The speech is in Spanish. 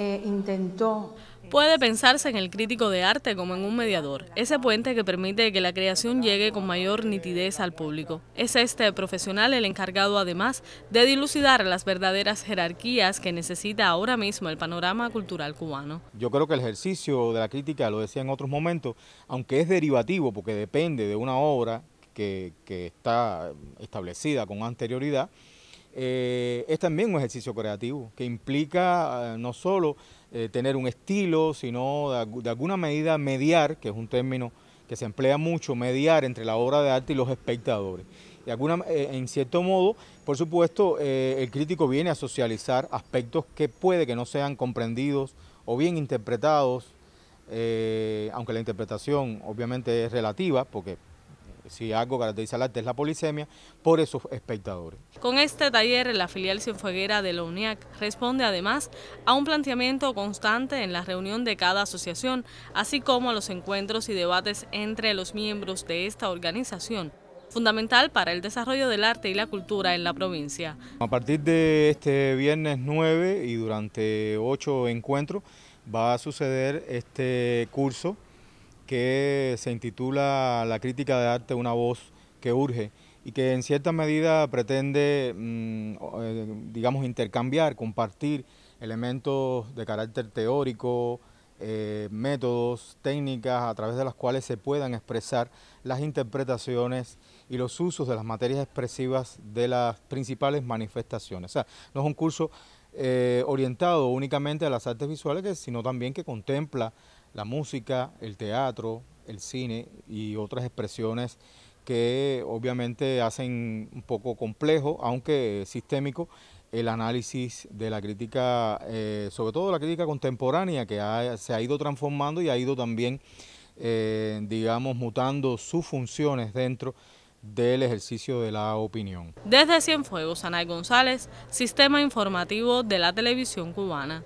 E intentó Puede pensarse en el crítico de arte como en un mediador, ese puente que permite que la creación llegue con mayor nitidez al público. Es este profesional el encargado además de dilucidar las verdaderas jerarquías que necesita ahora mismo el panorama cultural cubano. Yo creo que el ejercicio de la crítica, lo decía en otros momentos, aunque es derivativo porque depende de una obra que está establecida con anterioridad, eh, es también un ejercicio creativo que implica eh, no solo eh, tener un estilo, sino de, alguna medida mediar, que es un término que se emplea mucho, mediar entre la obra de arte y los espectadores. y en cierto modo, por supuesto, el crítico viene a socializar aspectos que puede que no sean comprendidos o bien interpretados, aunque la interpretación obviamente es relativa, porque si algo caracteriza al arte es la polisemia, por esos espectadores. Con este taller, la filial Cienfueguera de la UNIAC responde además a un planteamiento constante en la reunión de cada asociación, así como a los encuentros y debates entre los miembros de esta organización fundamental para el desarrollo del arte y la cultura en la provincia. A partir de este viernes 9 y durante ocho encuentros va a suceder este curso que se intitula La crítica de arte, una voz que urge y que en cierta medida pretende, mm, eh, digamos, intercambiar, compartir elementos de carácter teórico, eh, métodos, técnicas a través de las cuales se puedan expresar las interpretaciones y los usos de las materias expresivas de las principales manifestaciones. O sea, no es un curso eh, orientado únicamente a las artes visuales, sino también que contempla la música, el teatro, el cine y otras expresiones que obviamente hacen un poco complejo, aunque sistémico, el análisis de la crítica, eh, sobre todo la crítica contemporánea, que se ha ido transformando y ha ido también, eh, digamos, mutando sus funciones dentro del ejercicio de la opinión. Desde Cienfuegos, Ana González, Sistema Informativo de la Televisión Cubana.